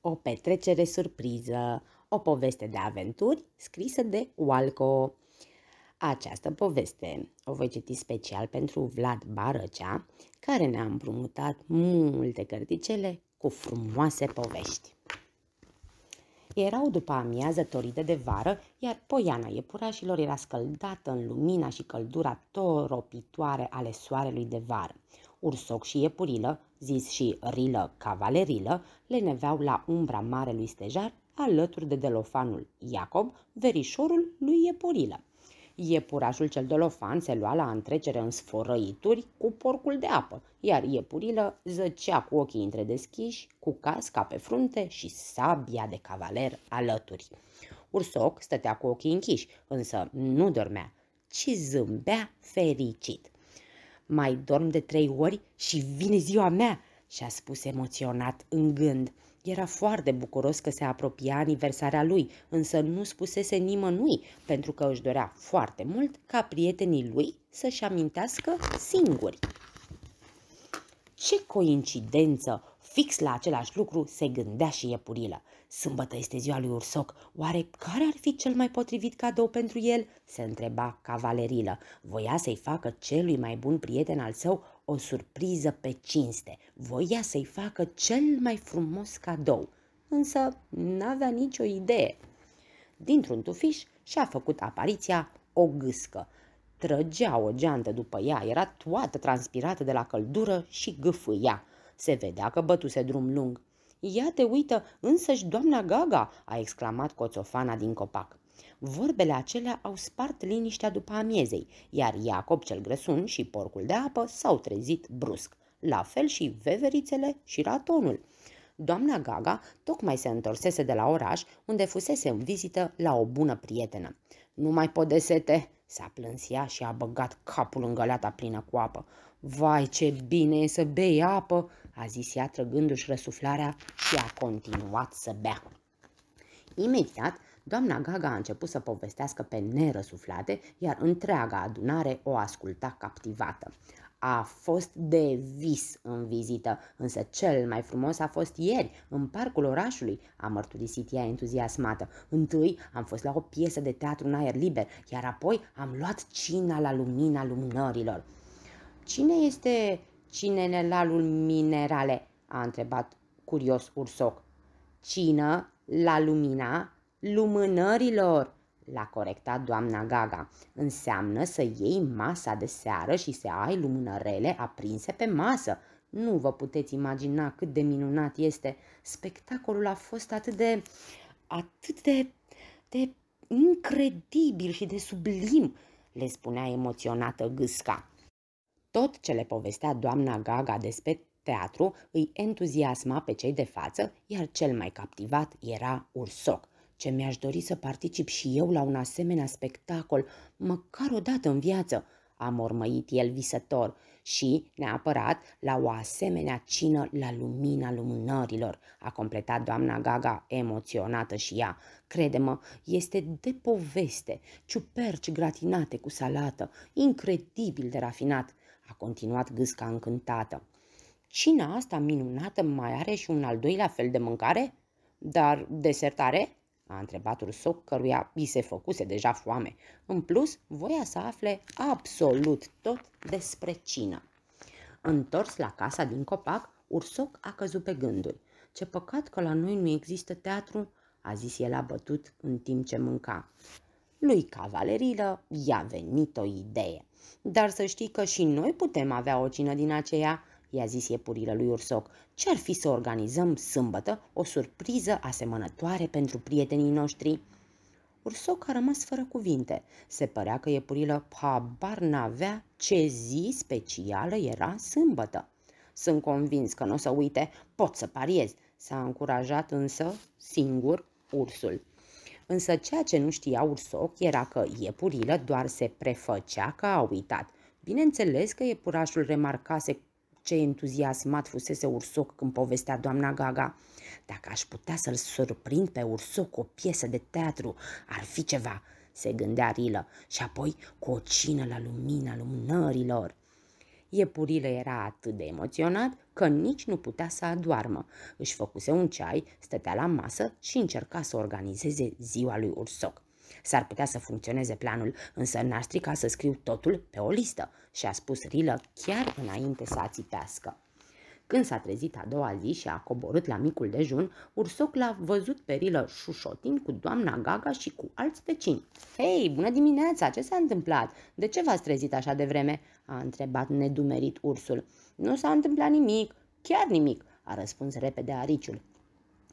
O petrecere surpriză, o poveste de aventuri scrisă de Walco. Această poveste o voi citi special pentru Vlad Barăcea, care ne-a împrumutat multe cărticele cu frumoase povești. Erau după amiază toride de vară, iar poiana iepurașilor era scăldată în lumina și căldura toropitoare ale soarelui de vară. Ursoc și iepurilă zis și rilă cavalerilă, leneveau la umbra marelui stejar alături de delofanul Iacob, verișorul lui Iepurilă. Iepurașul cel delofan se lua la întrecere în sfărăituri cu porcul de apă, iar iepurilă zăcea cu ochii întredeschiși, cu casca pe frunte și sabia de cavaler alături. Ursoc stătea cu ochii închiși, însă nu dormea, ci zâmbea fericit. Mai dorm de trei ori și vine ziua mea, și-a spus emoționat, în gând. Era foarte bucuros că se apropia aniversarea lui, însă nu spusese nimănui, pentru că își dorea foarte mult ca prietenii lui să-și amintească singuri. Ce coincidență! Fix la același lucru se gândea și iepurilă. Sâmbătă este ziua lui Ursoc, oare care ar fi cel mai potrivit cadou pentru el? Se întreba cavalerilă. Voia să-i facă celui mai bun prieten al său o surpriză pe cinste. Voia să-i facă cel mai frumos cadou. Însă n-avea nicio idee. Dintr-un tufiș și-a făcut apariția o gâscă. Trăgea o geantă după ea, era toată transpirată de la căldură și gâfâia. Se vedea că bătuse drum lung. Ia te uită, însăși doamna Gaga!" a exclamat coțofana din copac. Vorbele acelea au spart liniștea după amiezei, iar Iacob cel grăsun și porcul de apă s-au trezit brusc. La fel și veverițele și ratonul. Doamna Gaga tocmai se întorsese de la oraș, unde fusese în vizită la o bună prietenă. Nu mai podesete!" s-a plâns ea și a băgat capul în găleata plină cu apă. Vai, ce bine e să bei apă!" a zis ea trăgându-și răsuflarea și a continuat să bea. Imediat, doamna Gaga a început să povestească pe nerăsuflate, iar întreaga adunare o asculta captivată. A fost de vis în vizită, însă cel mai frumos a fost ieri, în parcul orașului, a mărturisit ea entuziasmată. Întâi am fost la o piesă de teatru în aer liber, iar apoi am luat cina la lumina lumânărilor. Cine este Cine lalul minerale? a întrebat curios ursoc. Cină la lumina lumânărilor, l-a corectat doamna Gaga. Înseamnă să iei masa de seară și să ai lumânărele aprinse pe masă. Nu vă puteți imagina cât de minunat este. Spectacolul a fost atât de... atât de... de incredibil și de sublim, le spunea emoționată gâsca. Tot ce le povestea doamna Gaga despre teatru îi entuziasma pe cei de față, iar cel mai captivat era Ursoc. Ce mi-aș dori să particip și eu la un asemenea spectacol, măcar o dată în viață, a mormăit el visător și, neapărat, la o asemenea cină la lumina lumânărilor, a completat doamna Gaga emoționată și ea. Crede-mă, este de poveste, ciuperci gratinate cu salată, incredibil de rafinat, a continuat gâsca încântată. Cina asta minunată mai are și un al doilea fel de mâncare? Dar desertare? a întrebat Ursoc, căruia i se făcuse deja foame. În plus, voia să afle absolut tot despre cină. Întors la casa din copac, Ursoc a căzut pe gânduri. Ce păcat că la noi nu există teatru, a zis el abătut în timp ce mânca. Lui cavalerilă i-a venit o idee. Dar să știi că și noi putem avea o cină din aceea, i-a zis iepurilă lui Ursoc. Ce-ar fi să organizăm sâmbătă o surpriză asemănătoare pentru prietenii noștri? Ursoc a rămas fără cuvinte. Se părea că iepurilă habar n-avea ce zi specială era sâmbătă. Sunt convins că nu o să uite, pot să pariez, s-a încurajat însă singur ursul însă ceea ce nu știa Ursoc era că iepurilă doar se prefăcea că a uitat. Bineînțeles că iepurașul remarcase ce entuziasmat fusese Ursoc când povestea doamna Gaga. Dacă aș putea să-l surprind pe Ursoc cu o piesă de teatru, ar fi ceva, se gândea Rilă, și apoi cu o cină la lumina lumânărilor. Iepurile era atât de emoționat că nici nu putea să adoarmă. Își făcuse un ceai, stătea la masă și încerca să organizeze ziua lui Ursoc. S-ar putea să funcționeze planul, însă n-ar strica să scriu totul pe o listă, și-a spus Rilă chiar înainte să ațipească. Când s-a trezit a doua zi și a coborât la micul dejun, Ursoc l-a văzut pe Rilă șușotin cu doamna Gaga și cu alți vecini. Hei, bună dimineața! Ce s-a întâmplat? De ce v-ați trezit așa de vreme?" a întrebat nedumerit ursul. Nu s-a întâmplat nimic, chiar nimic, a răspuns repede ariciul.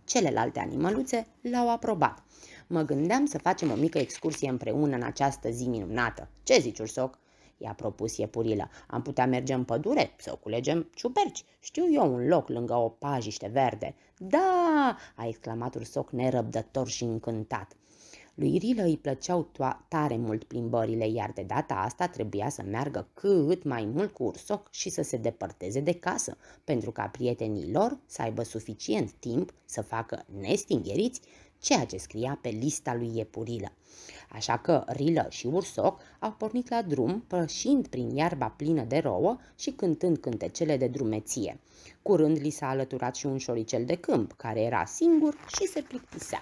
Celelalte animăluțe l-au aprobat. Mă gândeam să facem o mică excursie împreună în această zi minunată. Ce zici, ursoc? I-a propus iepurilă. Am putea merge în pădure să culegem ciuperci. Știu eu un loc lângă o pajiște verde. Da! a exclamat ursoc nerăbdător și încântat. Lui Rilă îi plăceau tare mult plimbările, iar de data asta trebuia să meargă cât mai mult cu ursoc și să se depărteze de casă, pentru ca prietenii lor să aibă suficient timp să facă nestingheriți ceea ce scria pe lista lui Iepurilă. Așa că Rilă și Ursoc au pornit la drum, pășind prin iarba plină de rouă și cântând cântecele de drumeție. Curând li s-a alăturat și un șoricel de câmp, care era singur și se plictisea.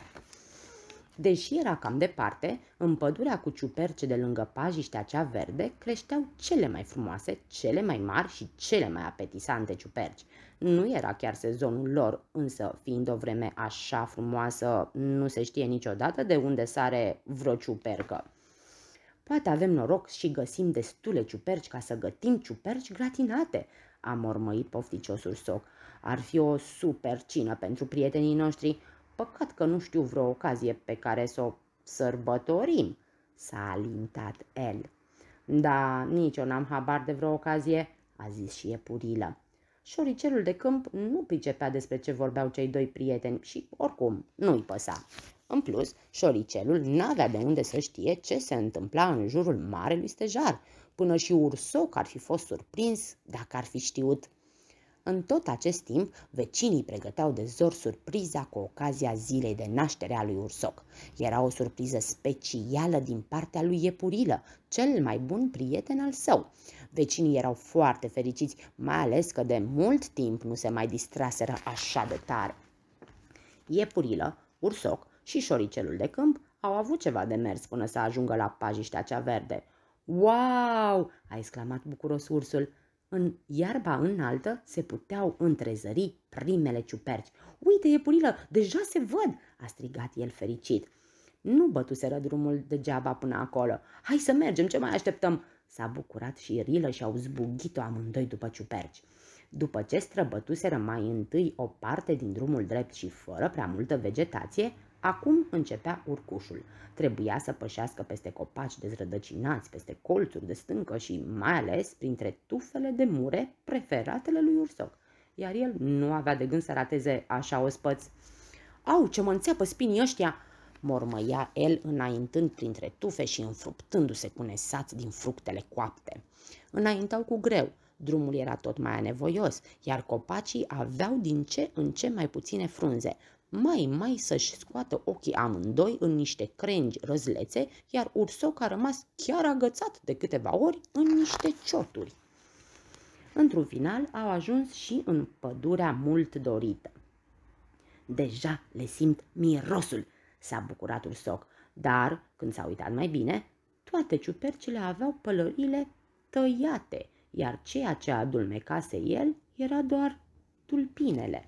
Deși era cam departe, în pădurea cu ciuperce de lângă pajiștea cea verde creșteau cele mai frumoase, cele mai mari și cele mai apetisante ciuperci. Nu era chiar sezonul lor, însă fiind o vreme așa frumoasă, nu se știe niciodată de unde sare vreo ciupercă. Poate avem noroc și găsim destule ciuperci ca să gătim ciuperci gratinate, a mormăit pofticiosul soc. Ar fi o super cină pentru prietenii noștri, păcat că nu știu vreo ocazie pe care să o sărbătorim, s-a alintat el. Da, nici eu n-am habar de vreo ocazie, a zis și iepurilă. Șoricelul de câmp nu pricepea despre ce vorbeau cei doi prieteni și, oricum, nu-i păsa. În plus, șoricelul n-avea de unde să știe ce se întâmpla în jurul marelui stejar. Până și ursoc ar fi fost surprins dacă ar fi știut. În tot acest timp, vecinii pregăteau de zor surpriza cu ocazia zilei de naștere a lui Ursoc. Era o surpriză specială din partea lui Iepurilă, cel mai bun prieten al său. Vecinii erau foarte fericiți, mai ales că de mult timp nu se mai distraseră așa de tare. Iepurilă, Ursoc și șoricelul de câmp au avut ceva de mers până să ajungă la pajiștea cea verde. Wow!" a exclamat bucuros ursul. În iarba înaltă se puteau întrezări primele ciuperci. Uite, iepurilă, deja se văd!" a strigat el fericit. Nu bătuseră drumul degeaba până acolo. Hai să mergem, ce mai așteptăm?" S-a bucurat și Rilă și au zbugit-o amândoi după ciuperci. După ce străbătuseră mai întâi o parte din drumul drept și fără prea multă vegetație, Acum începea urcușul. Trebuia să pășească peste copaci dezrădăcinați, peste colțuri de stâncă și mai ales printre tufele de mure preferatele lui Ursoc. Iar el nu avea de gând să rateze așa o spăț. Au, ce mă înțeapă spinii ăștia!" mormăia el înaintând printre tufe și înfruptându-se cu nesați din fructele coapte. Înaintau cu greu, drumul era tot mai anevoios, iar copacii aveau din ce în ce mai puține frunze mai mai să-și scoată ochii amândoi în niște crengi răzlețe, iar ursoc a rămas chiar agățat de câteva ori în niște cioturi. Într-un final au ajuns și în pădurea mult dorită. Deja le simt mirosul, s-a bucurat ursoc, dar, când s-a uitat mai bine, toate ciupercile aveau pălările tăiate, iar ceea ce adulmecase el era doar tulpinele.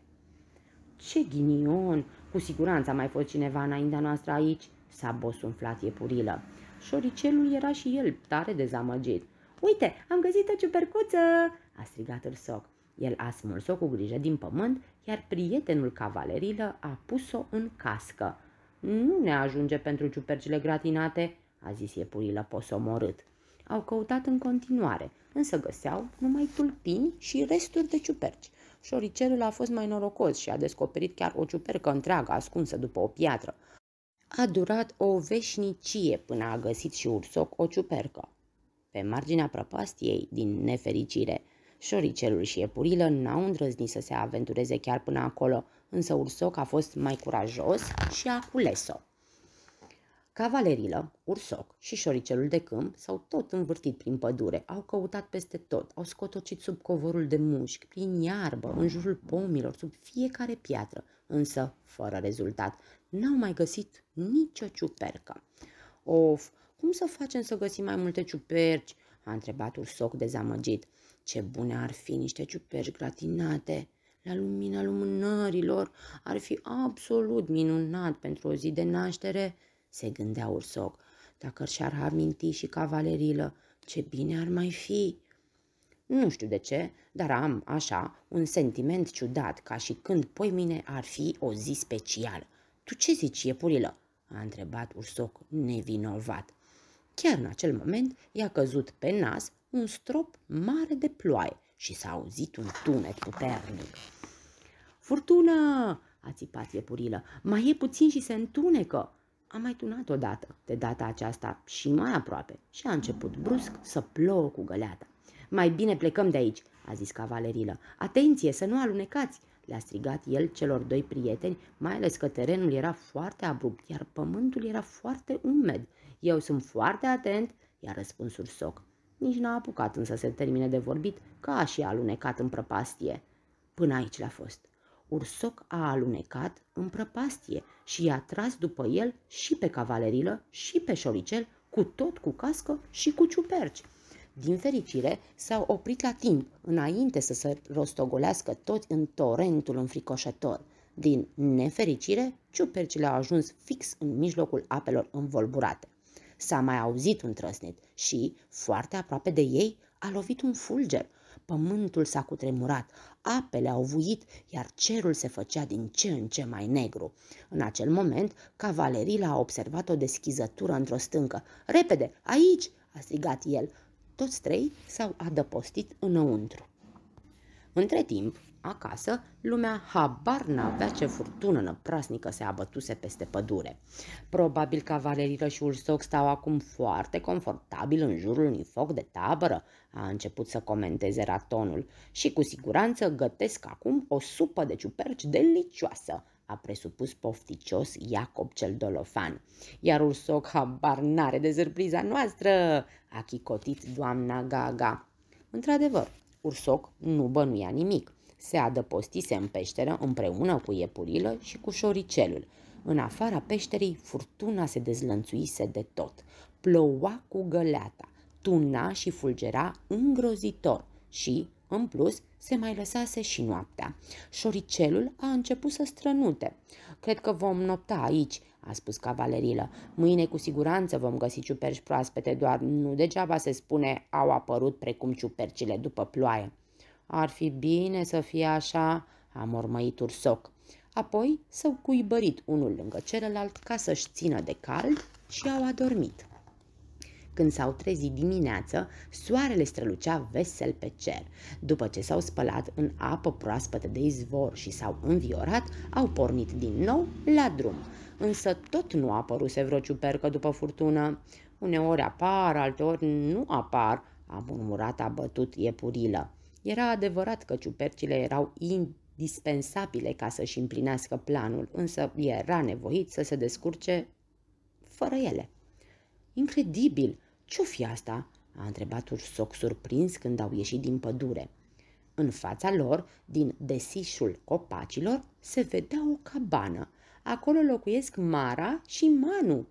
Ce ghinion! Cu siguranță a mai fost cineva înaintea noastră aici, s-a bosunflat iepurilă. Șoricelul era și el tare dezamăgit. Uite, am găsit o ciupercuță!" a strigat soc. El a smuls-o cu grijă din pământ, iar prietenul cavalerilă a pus-o în cască. Nu ne ajunge pentru ciupercile gratinate," a zis iepurilă posomorât. Au căutat în continuare, însă găseau numai tulpini și resturi de ciuperci. Șoricelul a fost mai norocos și a descoperit chiar o ciupercă întreagă ascunsă după o piatră. A durat o veșnicie până a găsit și ursoc o ciupercă. Pe marginea prăpastiei, din nefericire, șoricelul și epurilă n-au îndrăznit să se aventureze chiar până acolo, însă ursoc a fost mai curajos și a cules-o. Cavalerilă, ursoc și șoricelul de câmp s-au tot învârtit prin pădure, au căutat peste tot, au scotocit sub covorul de mușchi, prin iarbă, în jurul pomilor, sub fiecare piatră, însă fără rezultat. N-au mai găsit nicio ciupercă. Of, cum să facem să găsim mai multe ciuperci? a întrebat ursoc dezamăgit. Ce bune ar fi niște ciuperci gratinate! La lumina lumânărilor ar fi absolut minunat pentru o zi de naștere!' se gândea Ursoc. Dacă și-ar aminti și cavalerilă, ce bine ar mai fi! Nu știu de ce, dar am, așa, un sentiment ciudat, ca și când poimine ar fi o zi specială. Tu ce zici, iepurilă?" a întrebat Ursoc nevinovat. Chiar în acel moment i-a căzut pe nas un strop mare de ploaie și s-a auzit un tunet puternic. Furtună!" a țipat iepurilă. Mai e puțin și se întunecă. Am mai tunat odată, de data aceasta și mai aproape, și a început brusc să plouă cu găleata. Mai bine plecăm de aici, a zis cavalerilă. Atenție, să nu alunecați! le-a strigat el celor doi prieteni, mai ales că terenul era foarte abrupt, iar pământul era foarte umed. Eu sunt foarte atent, i-a răspuns ursoc. Nici n-a apucat însă să se termine de vorbit, ca și alunecat în prăpastie. Până aici l-a fost. Ursoc a alunecat în prăpastie și i-a tras după el și pe cavalerilă și pe șoricel, cu tot cu cască și cu ciuperci. Din fericire, s-au oprit la timp, înainte să se rostogolească toți în torentul înfricoșător. Din nefericire, ciupercile au ajuns fix în mijlocul apelor învolburate. S-a mai auzit un trăsnet și, foarte aproape de ei, a lovit un fulger, pământul s-a cutremurat, apele au vuit, iar cerul se făcea din ce în ce mai negru. În acel moment, cavalerila a observat o deschizătură într-o stâncă. Repede, aici!" a strigat el. Toți trei s-au adăpostit înăuntru. Între timp, acasă, lumea habar n-avea ce furtună năprasnică se abătuse peste pădure. Probabil Valeriră și Ursoc stau acum foarte confortabil în jurul unui foc de tabără, a început să comenteze ratonul, și cu siguranță gătesc acum o supă de ciuperci delicioasă, a presupus pofticios Iacob cel Dolofan. Iar Ursoc habar n-are de surpriza noastră, a chicotit doamna Gaga. Într-adevăr, Ursoc nu bănuia nimic. Se adăpostise în peșteră împreună cu iepurilă și cu șoricelul. În afara peșterii, furtuna se dezlănțuise de tot. Ploua cu găleata, tuna și fulgera îngrozitor și, în plus, se mai lăsase și noaptea. Șoricelul a început să strănute. Cred că vom nopta aici, a spus cavalerilă. Mâine cu siguranță vom găsi ciuperci proaspete, doar nu degeaba se spune au apărut precum ciupercile după ploaie. Ar fi bine să fie așa, a mormăit ursoc. Apoi s-au cuibărit unul lângă celălalt ca să-și țină de cald și au adormit. Când s-au trezit dimineață, soarele strălucea vesel pe cer. După ce s-au spălat în apă proaspătă de izvor și s-au înviorat, au pornit din nou la drum. Însă tot nu apăruse vreo ciupercă după furtună. Uneori apar, alteori nu apar, a murmurat abătut iepurilă. Era adevărat că ciupercile erau indispensabile ca să-și împlinească planul, însă era nevoit să se descurce fără ele. Incredibil! Ce-o fi asta?" a întrebat Ursoc surprins când au ieșit din pădure. În fața lor, din desișul copacilor, se vedea o cabană. Acolo locuiesc Mara și Manu,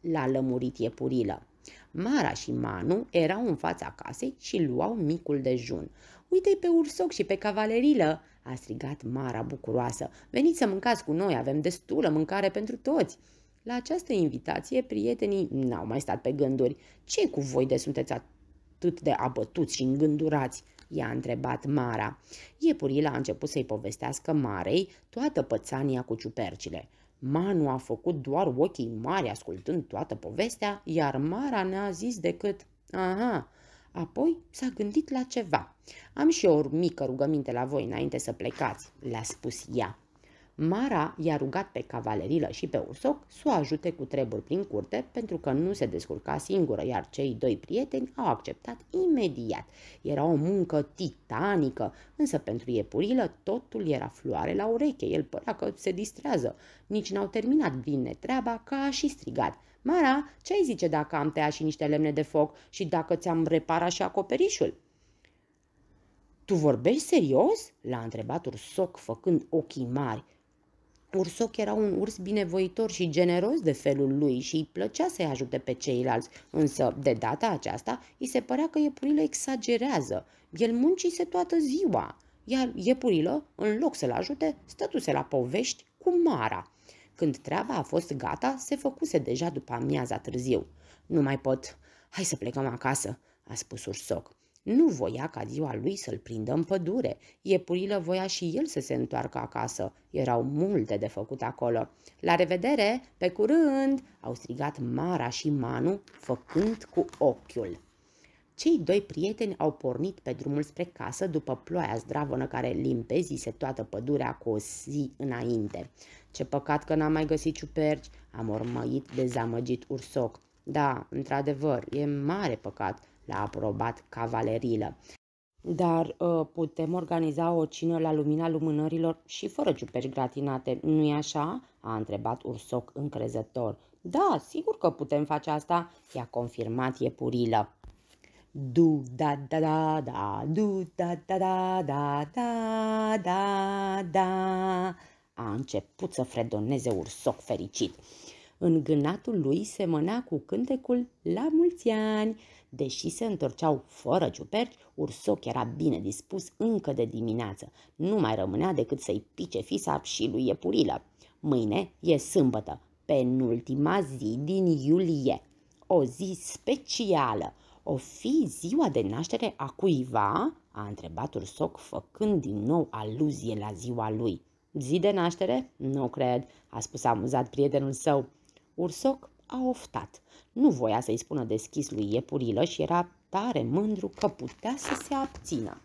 l-a lămurit iepurilă. Mara și Manu erau în fața casei și luau micul dejun. Uite-i pe ursoc și pe cavalerilă!" a strigat Mara bucuroasă. Veniți să mâncați cu noi, avem destulă mâncare pentru toți!" La această invitație, prietenii n-au mai stat pe gânduri. ce cu voi de sunteți atât de abătuți și îngândurați?" i-a întrebat Mara. Iepurile a început să-i povestească Marei toată pățania cu ciupercile. Manu a făcut doar ochii mari ascultând toată povestea, iar Mara n-a zis decât Aha! Apoi s-a gândit la ceva. Am și eu o mică rugăminte la voi înainte să plecați, le-a spus ea. Mara i-a rugat pe cavalerilă și pe ursoc să o ajute cu treburi prin curte, pentru că nu se descurca singură, iar cei doi prieteni au acceptat imediat. Era o muncă titanică, însă pentru iepurilă totul era floare la ureche, el părea că se distrează. Nici n-au terminat bine treaba, ca a și strigat. Mara, ce ai zice dacă am tăiat și niște lemne de foc și dacă ți-am reparat și acoperișul?" Tu vorbești serios?" l-a întrebat ursoc făcând ochii mari. Ursoc era un urs binevoitor și generos de felul lui și îi plăcea să-i ajute pe ceilalți, însă, de data aceasta, îi se părea că iepurile exagerează. El muncise toată ziua, iar iepurilă, în loc să-l ajute, stătuse la povești cu Mara. Când treaba a fost gata, se făcuse deja după amiaza târziu. Nu mai pot. Hai să plecăm acasă, a spus ursoc. Nu voia ca ziua lui să-l prindă în pădure. Iepurilă voia și el să se întoarcă acasă. Erau multe de făcut acolo. La revedere, pe curând, au strigat Mara și Manu, făcând cu ochiul. Cei doi prieteni au pornit pe drumul spre casă după ploaia zdravănă care limpezise toată pădurea cu o zi înainte. Ce păcat că n-am mai găsit ciuperci, am urmăit dezamăgit ursoc. Da, într-adevăr, e mare păcat l-a aprobat cavalerilă. Dar uh, putem organiza o cină la lumina lumânărilor și fără ciuperci gratinate, nu-i așa? a întrebat Ursoc încrezător. Da, sigur că putem face asta, i-a confirmat iepurilă. Du da da da da, du da da da da da da da a început să fredoneze ursoc fericit. În gânatul lui semăna cu cântecul La mulți ani, Deși se întorceau fără ciuperci, Ursoc era bine dispus încă de dimineață. Nu mai rămânea decât să-i pice fisa și lui Iepurilă. Mâine e sâmbătă, penultima zi din iulie. O zi specială. O fi ziua de naștere a cuiva? a întrebat Ursoc, făcând din nou aluzie la ziua lui. Zi de naștere? Nu cred, a spus amuzat prietenul său. Ursoc a oftat. Nu voia să-i spună deschis lui iepurilă și era tare mândru că putea să se abțină.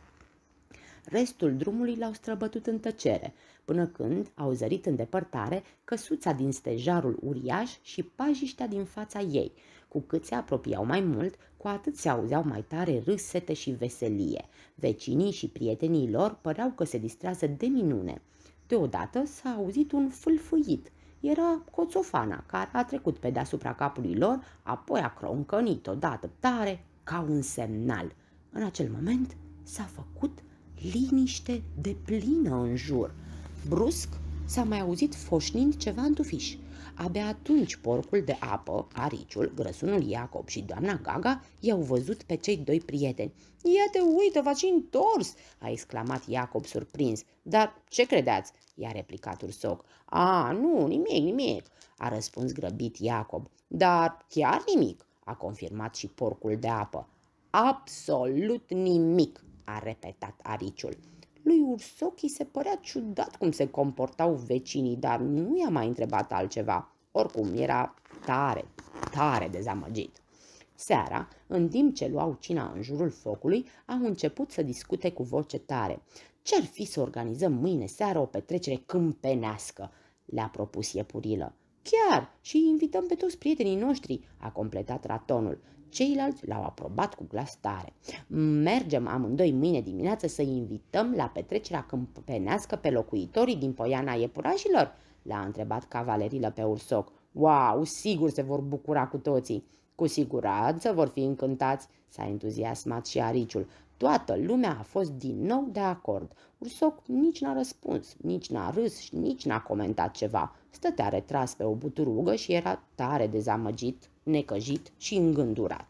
Restul drumului l-au străbătut în tăcere, până când au zărit în depărtare căsuța din stejarul uriaș și pajiștea din fața ei. Cu cât se apropiau mai mult, cu atât se auzeau mai tare râsete și veselie. Vecinii și prietenii lor păreau că se distrează de minune. Deodată s-a auzit un fâlfâit, era coțofana, care a trecut pe deasupra capului lor, apoi a croncănit odată tare, ca un semnal. În acel moment s-a făcut liniște de plină în jur. Brusc s-a mai auzit foșnind ceva în tufiș. Abia atunci porcul de apă, ariciul, grăsunul Iacob și doamna Gaga i-au văzut pe cei doi prieteni. Ia te uită, v-ați întors!" a exclamat Iacob surprins. Dar ce credeți?" i-a replicat Ursoc. A, nu, nimic, nimic!" a răspuns grăbit Iacob. Dar chiar nimic!" a confirmat și porcul de apă. Absolut nimic!" a repetat ariciul. Lui Ursochi se părea ciudat cum se comportau vecinii, dar nu i-a mai întrebat altceva. Oricum, era tare, tare dezamăgit. Seara, în timp ce luau cina în jurul focului, au început să discute cu voce tare. Ce-ar fi să organizăm mâine seară o petrecere câmpenească? Le-a propus iepurilă. Chiar și invităm pe toți prietenii noștri, a completat ratonul. Ceilalți l-au aprobat cu glas tare. Mergem amândoi mâine dimineață să invităm la petrecerea câmpenească pe locuitorii din Poiana Iepurașilor? L-a întrebat cavalerilă pe ursoc. Wow, sigur se vor bucura cu toții! Cu siguranță vor fi încântați, s-a entuziasmat și Ariciul. Toată lumea a fost din nou de acord. Ursoc nici n-a răspuns, nici n-a râs și nici n-a comentat ceva. Stătea retras pe o buturugă și era tare dezamăgit, necăjit și îngândurat.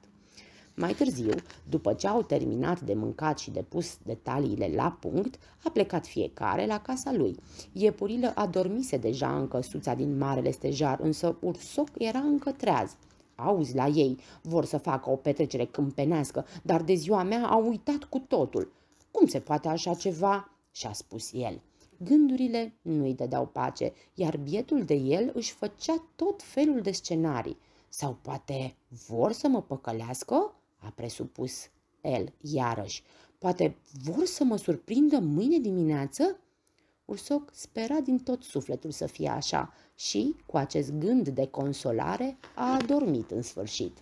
Mai târziu, după ce au terminat de mâncat și de pus detaliile la punct, a plecat fiecare la casa lui. Iepurilă adormise deja în căsuța din marele stejar, însă ursoc era încă treaz. Auzi la ei, vor să facă o petrecere câmpenească, dar de ziua mea au uitat cu totul. Cum se poate așa ceva?" și-a spus el. Gândurile nu-i dădeau pace, iar bietul de el își făcea tot felul de scenarii. Sau poate vor să mă păcălească? a presupus el iarăși. Poate vor să mă surprindă mâine dimineață? Ursoc spera din tot sufletul să fie așa și, cu acest gând de consolare, a adormit în sfârșit.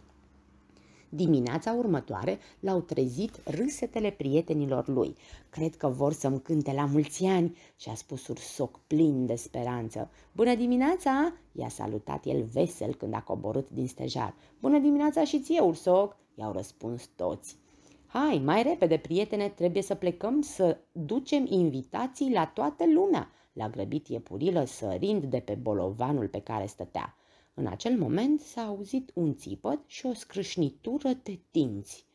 Dimineața următoare l-au trezit râsetele prietenilor lui. Cred că vor să-mi cânte la mulți ani, și-a spus ursoc plin de speranță. Bună dimineața! I-a salutat el vesel când a coborât din stejar. Bună dimineața și ție, ursoc! I-au răspuns toți. Hai, mai repede, prietene, trebuie să plecăm să ducem invitații la toată lumea!" L-a grăbit iepurilă sărind de pe bolovanul pe care stătea. În acel moment s-a auzit un țipăt și o scrâșnitură de tinți.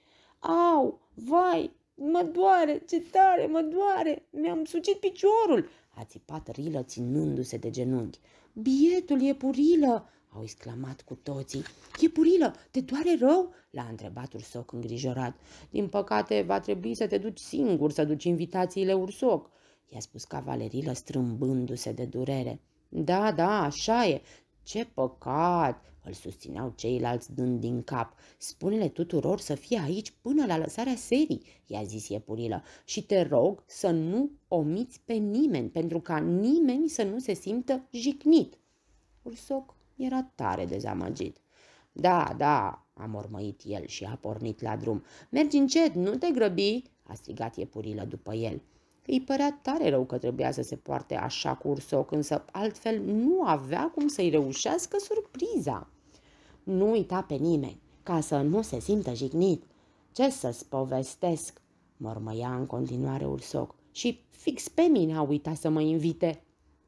Au, vai, mă doare, ce tare, mă doare, mi-am sucit piciorul!" a țipat Rilă ținându-se de genunchi. Bietul iepurilă, au exclamat cu toții. Iepurilă, te doare rău? l-a întrebat Ursoc îngrijorat. Din păcate, va trebui să te duci singur să duci invitațiile Ursoc, i-a spus cavalerilă strâmbându-se de durere. Da, da, așa e. Ce păcat, îl susțineau ceilalți dând din cap. Spune-le tuturor să fie aici până la lăsarea serii, i-a zis iepurilă, și te rog să nu omiți pe nimeni, pentru ca nimeni să nu se simtă jicnit. Ursoc era tare dezamăgit. Da, da, a mormăit el și a pornit la drum. Mergi încet, nu te grăbi, a strigat iepurilă după el. Îi părea tare rău că trebuia să se poarte așa cu ursoc, însă altfel nu avea cum să-i reușească surpriza. Nu uita pe nimeni, ca să nu se simtă jignit. Ce să-ți povestesc? mormăia în continuare ursoc și fix pe mine a uitat să mă invite.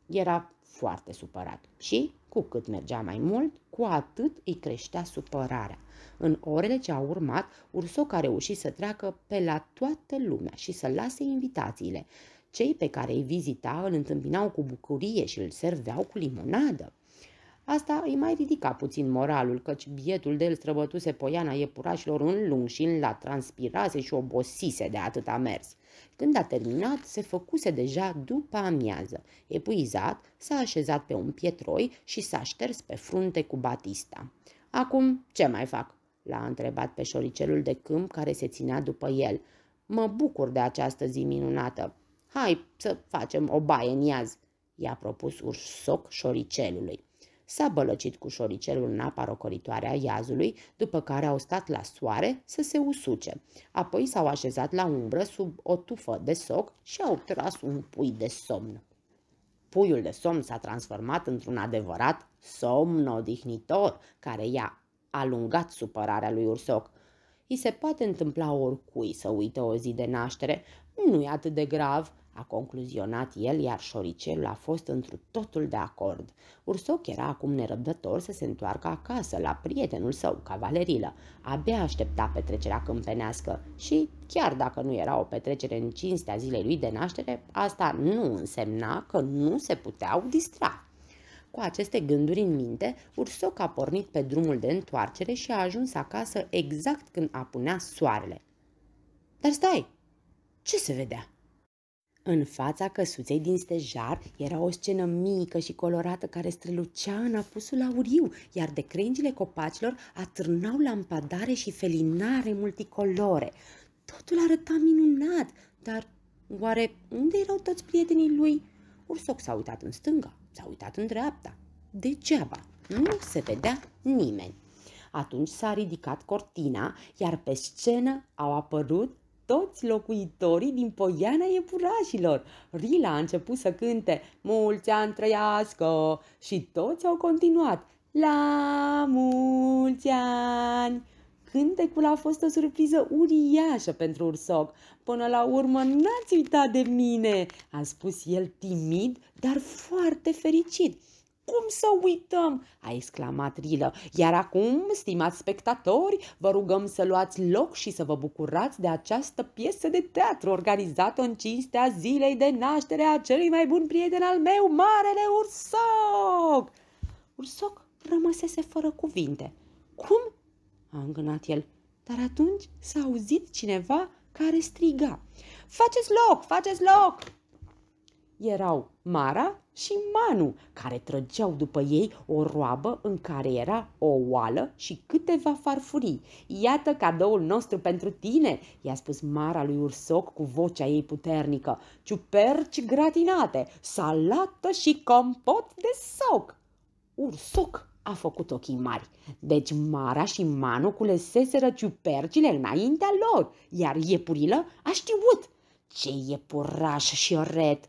Era foarte supărat și cu cât mergea mai mult, cu atât îi creștea supărarea. În orele ce au urmat, Ursoc a reușit să treacă pe la toată lumea și să lase invitațiile. Cei pe care îi vizita îl întâmpinau cu bucurie și îl serveau cu limonadă. Asta îi mai ridica puțin moralul, căci bietul de el străbătuse poiana iepurașilor în lung și în la transpirase și obosise de a mers. Când a terminat, se făcuse deja după amiază. Epuizat, s-a așezat pe un pietroi și s-a șters pe frunte cu batista. Acum, ce mai fac? L-a întrebat pe șoricelul de câmp care se ținea după el. Mă bucur de această zi minunată. Hai să facem o baie în iaz, i-a propus ursoc șoricelului. S-a bălăcit cu șoricelul în apa rocoritoare a iazului, după care au stat la soare să se usuce. Apoi s-au așezat la umbră sub o tufă de soc și au tras un pui de somn. Puiul de somn s-a transformat într-un adevărat somn odihnitor, care i-a alungat supărarea lui Ursoc. I se poate întâmpla oricui să uite o zi de naștere, nu e atât de grav, a concluzionat el, iar șoricelul a fost întru totul de acord. Ursoc era acum nerăbdător să se întoarcă acasă, la prietenul său, cavalerilă. Abia aștepta petrecerea câmpenească și, chiar dacă nu era o petrecere în cinstea zilei lui de naștere, asta nu însemna că nu se puteau distra. Cu aceste gânduri în minte, Ursoc a pornit pe drumul de întoarcere și a ajuns acasă exact când apunea soarele. Dar stai! Ce se vedea? În fața căsuței din stejar era o scenă mică și colorată care strălucea în apusul auriu, iar de crengile copacilor atârnau lampadare și felinare multicolore. Totul arăta minunat, dar oare unde erau toți prietenii lui? Ursoc s-a uitat în stânga, s-a uitat în dreapta. Degeaba, nu se vedea nimeni. Atunci s-a ridicat cortina, iar pe scenă au apărut toți locuitorii din Poiana Iepurașilor. Rila a început să cânte Mulți ani trăiască și toți au continuat La mulți ani! Cântecul a fost o surpriză uriașă pentru ursoc. Până la urmă n-ați uitat de mine, a spus el timid, dar foarte fericit. Cum să uităm?" a exclamat Rilă. Iar acum, stimați spectatori, vă rugăm să luați loc și să vă bucurați de această piesă de teatru organizată în cinstea zilei de naștere a celui mai bun prieten al meu, Marele Ursoc! Ursoc rămăsese fără cuvinte. Cum? a îngânat el. Dar atunci s-a auzit cineva care striga. Faceți loc, faceți loc! Erau Mara și Manu, care trăgeau după ei o roabă în care era o oală și câteva farfurii. Iată cadoul nostru pentru tine, i-a spus Mara lui Ursoc cu vocea ei puternică, ciuperci gratinate, salată și compot de soc. Ursoc a făcut ochii mari. Deci Mara și Manu culeseseră ciupercile înaintea lor, iar iepurilă a știut. Ce iepuraș și oret!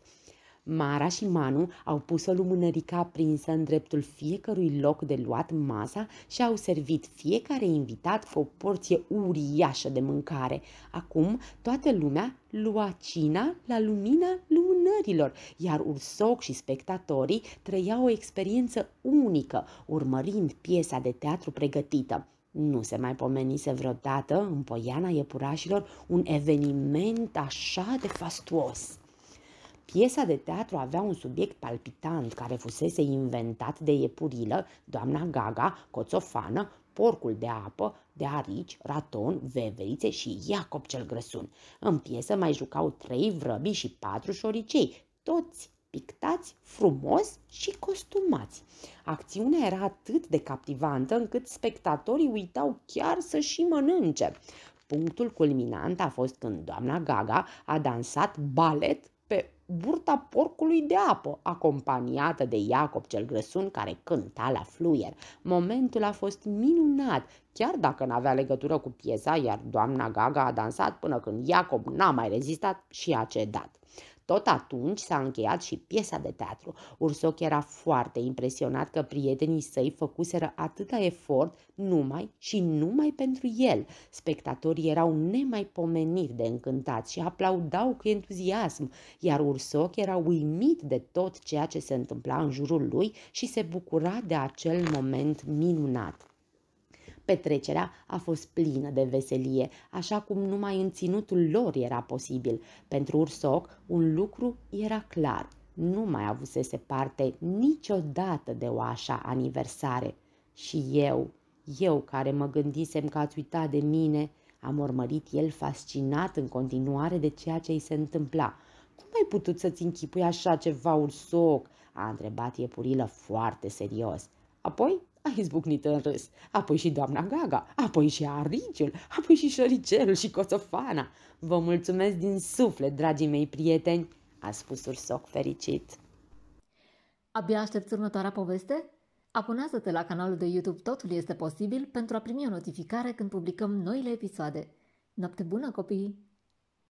Mara și Manu au pus o lumânărică aprinsă în dreptul fiecărui loc de luat masa și au servit fiecare invitat cu o porție uriașă de mâncare. Acum toată lumea lua cina la lumina lumânărilor, iar ursoc și spectatorii trăiau o experiență unică, urmărind piesa de teatru pregătită. Nu se mai pomenise vreodată în poiana iepurașilor un eveniment așa de fastuos. Piesa de teatru avea un subiect palpitant care fusese inventat de iepurilă, doamna Gaga, coțofană, porcul de apă, de arici, raton, veverițe și Iacob cel grăsun. În piesă mai jucau trei vrăbi și patru șoricei, toți pictați, frumos și costumați. Acțiunea era atât de captivantă încât spectatorii uitau chiar să și mănânce. Punctul culminant a fost când doamna Gaga a dansat balet pe burta porcului de apă, acompaniată de Iacob cel grăsun care cânta la fluier. Momentul a fost minunat, chiar dacă n-avea legătură cu piesa, iar doamna Gaga a dansat până când Iacob n-a mai rezistat și a cedat. Tot atunci s-a încheiat și piesa de teatru. Ursoc era foarte impresionat că prietenii săi făcuseră atâta efort numai și numai pentru el. Spectatorii erau nemaipomeniri de încântați și aplaudau cu entuziasm, iar Ursoc era uimit de tot ceea ce se întâmpla în jurul lui și se bucura de acel moment minunat. Petrecerea a fost plină de veselie, așa cum numai în ținutul lor era posibil. Pentru ursoc, un lucru era clar. Nu mai avusese parte niciodată de o așa aniversare. Și eu, eu care mă gândisem că ați uitat de mine, a urmărit el fascinat în continuare de ceea ce îi se întâmpla. Cum ai putut să-ți închipui așa ceva, ursoc?" a întrebat iepurilă foarte serios. Apoi a izbucnit în râs, apoi și doamna Gaga, apoi și Arigel, apoi și șoricelul și coțofana. Vă mulțumesc din suflet, dragii mei prieteni, a spus Ursoc fericit. Abia aștept următoarea poveste? Abonează-te la canalul de YouTube Totul este posibil pentru a primi o notificare când publicăm noile episoade. Noapte bună, copii!